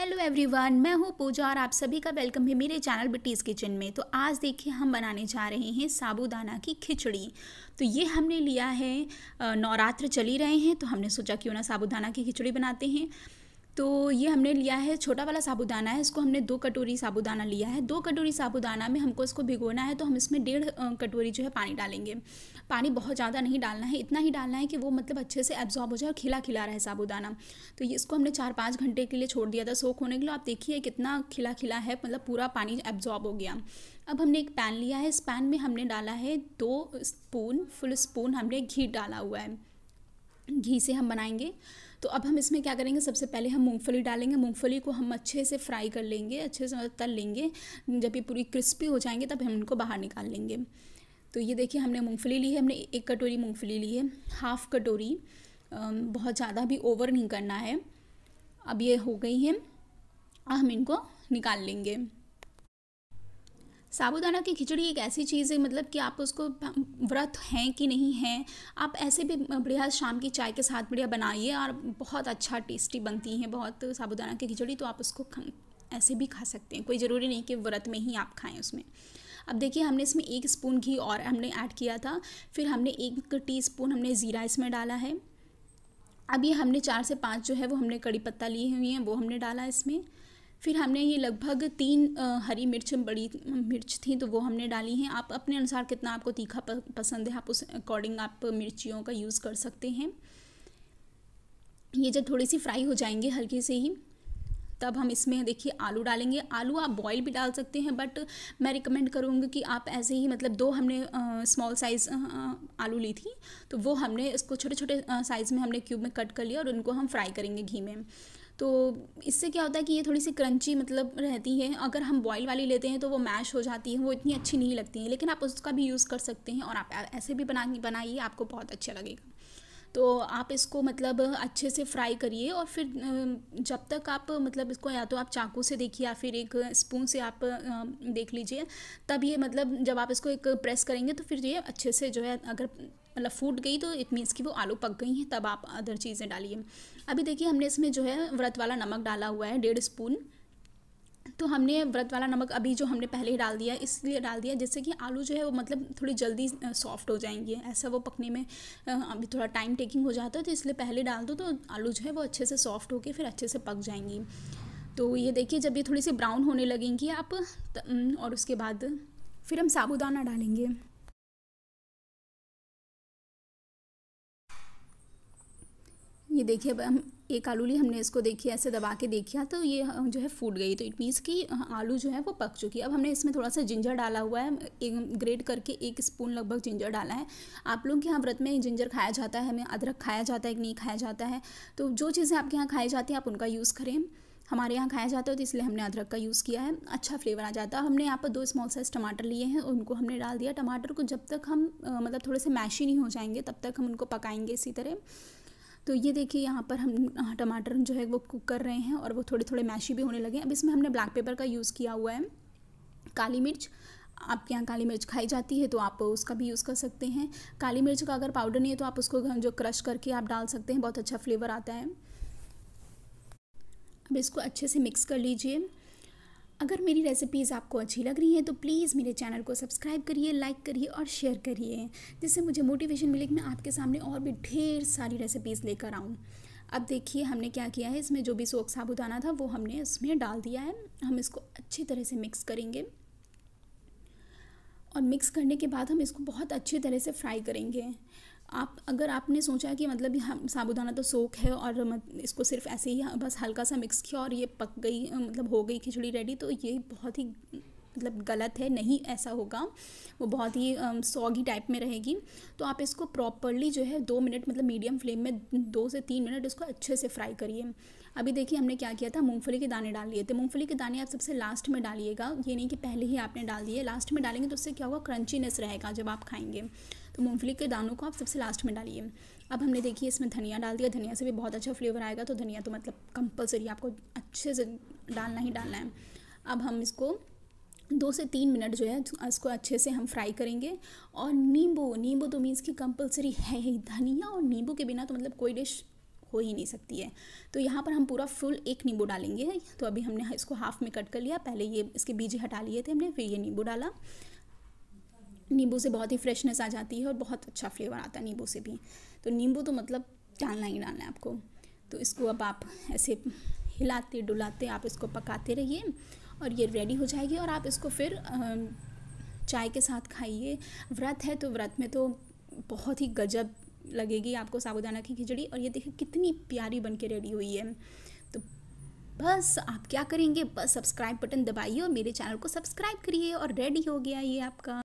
hello everyone मैं हूँ पूजा और आप सभी का वेलकम है मेरे चैनल बिटीज़ किचन में तो आज देखिए हम बनाने जा रहे हैं साबूदाना की खिचड़ी तो ये हमने लिया है नवरात्र चली रहे हैं तो हमने सोचा क्यों ना साबूदाना की खिचड़ी बनाते हैं तो ये हमने लिया है छोटा वाला साबुदाना है इसको हमने दो कटोरी साबुदाना लिया है दो कटोरी साबुदाना में हमको इसको भिगोना है तो हम इसमें डेढ़ कटोरी जो है पानी डालेंगे पानी बहुत ज़्यादा नहीं डालना है इतना ही डालना है कि वो मतलब अच्छे से एब्जॉर्ब हो जाए और खिला खिला रहे साबुदाना तो ये इसको हमने चार पाँच घंटे के लिए छोड़ दिया था सोख होने के लिए आप देखिए कितना खिला खिला है मतलब पूरा पानी एब्जॉर्ब हो गया अब हमने एक पैन लिया है इस पैन में हमने डाला है दो स्पून फुल स्पून हमने घी डाला हुआ है घी से हम बनाएंगे तो अब हम इसमें क्या करेंगे सबसे पहले हम मूंगफली डालेंगे मूंगफली को हम अच्छे से फ्राई कर लेंगे अच्छे से मतलब तल लेंगे जब ये पूरी क्रिस्पी हो जाएंगे तब हम इनको बाहर निकाल लेंगे तो ये देखिए हमने मूंगफली ली है हमने एक कटोरी मूंगफली ली है हाफ कटोरी बहुत ज़्यादा भी ओवर नहीं करना है अब ये हो गई है हम इनको निकाल लेंगे साबूदाना की खिचड़ी एक ऐसी चीज़ है मतलब कि आप उसको व्रत हैं कि नहीं हैं आप ऐसे भी बढ़िया शाम की चाय के साथ बढ़िया बनाइए और बहुत अच्छा टेस्टी बनती है बहुत साबूदाना की खिचड़ी तो आप उसको ऐसे भी खा सकते हैं कोई ज़रूरी नहीं कि व्रत में ही आप खाएं उसमें अब देखिए हमने इसमें एक स्पून घी और हमने ऐड किया था फिर हमने एक टी स्पून हमने ज़ीरा इसमें डाला है अब ये हमने चार से पाँच जो है वो हमने कड़ी पत्ता लिए हुए हैं वो हमने डाला इसमें फिर हमने ये लगभग तीन हरी मिर्च बड़ी मिर्च थी तो वो हमने डाली हैं आप अपने अनुसार कितना आपको तीखा पसंद है आप उस अकॉर्डिंग आप मिर्चियों का यूज़ कर सकते हैं ये जब थोड़ी सी फ्राई हो जाएंगे हल्के से ही तब हम इसमें देखिए आलू डालेंगे आलू आप बॉईल भी डाल सकते हैं बट मैं रिकमेंड करूँगी कि आप ऐसे ही मतलब दो हमने स्मॉल साइज़ आलू ली थी तो वो हमने इसको छोटे छोटे साइज़ में हमने क्यूब में कट कर लिया और उनको हम फ्राई करेंगे घी में तो इससे क्या होता है कि ये थोड़ी सी क्रंची मतलब रहती है अगर हम बॉयल वाली लेते हैं तो वो मैश हो जाती है वो इतनी अच्छी नहीं लगती है लेकिन आप उसका भी यूज़ कर सकते हैं और आप ऐसे भी बना बनाइए आपको बहुत अच्छा लगेगा तो आप इसको मतलब अच्छे से फ्राई करिए और फिर जब तक आप मतलब इसको या तो आप चाकू से देखिए या फिर एक स्पून से आप देख लीजिए तब ये मतलब जब आप इसको एक प्रेस करेंगे तो फिर ये अच्छे से जो है अगर मतलब फूट गई तो इट मीन्स कि वो आलू पक गई हैं तब आप अदर चीज़ें डालिए अभी देखिए हमने इसमें जो है व्रत वाला नमक डाला हुआ है डेढ़ स्पून तो हमने व्रत वाला नमक अभी जो हमने पहले ही डाल दिया इसलिए डाल दिया जिससे कि आलू जो है वो मतलब थोड़ी जल्दी सॉफ्ट हो जाएंगे ऐसा वो पकने में अभी थोड़ा टाइम टेकिंग हो जाता है तो इसलिए पहले डाल दो तो आलू जो है वो अच्छे से सॉफ्ट होकर फिर अच्छे से पक जाएंगी तो ये देखिए जब ये थोड़ी सी ब्राउन होने लगेंगी आप और उसके बाद फिर हम साबुदाना डालेंगे ये देखिए हम एक आलू ली हमने इसको देखिए ऐसे दबा के देखिया तो ये जो है फूट गई तो इट मीन्स कि आलू जो है वो पक चुकी है अब हमने इसमें थोड़ा सा जिंजर डाला हुआ है एक ग्रेट करके एक स्पून लगभग जिंजर डाला है आप लोगों के यहाँ व्रत में जिंजर खाया जाता है हमें अदरक खाया जाता है कि नहीं खाया जाता है तो जो चीज़ें आपके यहाँ खाई जाती हैं आप उनका यूज़ करें हमारे यहाँ खाया जाता है तो इसलिए हमने अदरक का यूज़ किया है अच्छा फ्लेवर आ जाता है हमने यहाँ पर दो स्मॉल साइज़ टमाटर लिए हैं उनको हमने डाल दिया टमाटर को जब तक हम मतलब थोड़े से मैशी नहीं हो जाएंगे तब तक हम उनको पकाएंगे इसी तरह तो ये देखिए यहाँ पर हम हाँ, टमाटर जो है वो कुक कर रहे हैं और वो थोड़े थोड़े मैशी भी होने लगे हैं अब इसमें हमने ब्लैक पेपर का यूज़ किया हुआ है काली मिर्च आपके यहाँ काली मिर्च खाई जाती है तो आप उसका भी यूज़ कर सकते हैं काली मिर्च का अगर पाउडर नहीं है तो आप उसको जो क्रश करके आप डाल सकते हैं बहुत अच्छा फ्लेवर आता है अब इसको अच्छे से मिक्स कर लीजिए अगर मेरी रेसिपीज़ आपको अच्छी लग रही हैं तो प्लीज़ मेरे चैनल को सब्सक्राइब करिए लाइक करिए और शेयर करिए जिससे मुझे मोटिवेशन मिले कि मैं आपके सामने और भी ढेर सारी रेसिपीज़ लेकर आऊँ अब देखिए हमने क्या किया है इसमें जो भी सोख साबुदाना था वो हमने इसमें डाल दिया है हम इसको अच्छी तरह से मिक्स करेंगे और मिक्स करने के बाद हम इसको बहुत अच्छी तरह से फ्राई करेंगे आप अगर आपने सोचा कि मतलब हम साबुदाना तो सोख है और इसको सिर्फ ऐसे ही बस हल्का सा मिक्स किया और ये पक गई मतलब हो गई खिचड़ी रेडी तो ये बहुत ही मतलब गलत है नहीं ऐसा होगा वो बहुत ही सॉगी टाइप में रहेगी तो आप इसको प्रॉपरली जो है दो मिनट मतलब मीडियम फ्लेम में दो से तीन मिनट इसको अच्छे से फ्राई करिए अभी देखिए हमने क्या किया था मूंगफली के दाने डाल लिए थे मूंगफली के दाने आप सबसे लास्ट में डालिएगा ये नहीं कि पहले ही आपने डाल दिए लास्ट में डालेंगे तो उससे क्या होगा क्रंचीनेस रहेगा जब आप खाएंगे तो मूँगफली के दानों को आप सबसे लास्ट में डालिए अब हमने देखिए इसमें धनिया डाल दिया धनिया से भी बहुत अच्छा फ्लेवर आएगा तो धनिया तो मतलब कंपलसरी आपको अच्छे से डालना ही डालना है अब हम इसको दो से तीन मिनट जो है इसको अच्छे से हम फ्राई करेंगे और नींबू नींबू तो मीन्स की कंपलसरी है ही धनिया और नींबू के बिना तो मतलब कोई डिश हो ही नहीं सकती है तो यहाँ पर हम पूरा फुल एक नींबू डालेंगे तो अभी हमने इसको हाफ में कट कर लिया पहले ये इसके बीज हटा लिए थे हमने फिर ये नींबू डाला नींबू से बहुत ही फ्रेशनेस आ जाती है और बहुत अच्छा फ्लेवर आता है नींबू से भी तो नींबू तो मतलब डालना ही डालना है आपको तो इसको अब आप ऐसे हिलाते डुलाते आप इसको पकाते रहिए और ये रेडी हो जाएगी और आप इसको फिर चाय के साथ खाइए व्रत है तो व्रत में तो बहुत ही गजब लगेगी आपको साबुदाना की खिचड़ी और ये देखिए कितनी प्यारी बन के रेडी हुई है तो बस आप क्या करेंगे बस सब्सक्राइब बटन दबाइए और मेरे चैनल को सब्सक्राइब करिए और रेडी हो गया ये आपका